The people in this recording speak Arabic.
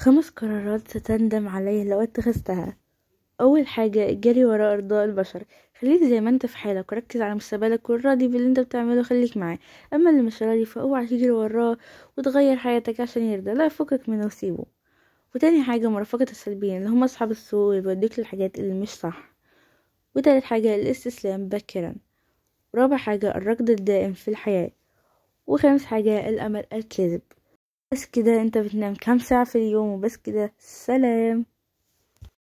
خمس قرارات ستندم عليها لو اتخذتها اول حاجة الجري وراء ارضاء البشر خليك زي ما انت في حالك وركز على مستقبلك والراضي باللي انت بتعمله خليك معاه اما اللي مش راضي فاوعى تجري وراه وتغير حياتك عشان يرضى لا فكك منه وسيبه وتاني حاجة مرافقة السلبيين اللي هم اصحاب السوء بيوديك للحاجات اللي مش صح وتالت حاجة الاستسلام باكرا ورابع حاجة الركض الدائم في الحياة وخامس حاجة الامل الكاذب بس كده انت بتنام كام ساعة في اليوم وبس كده سلام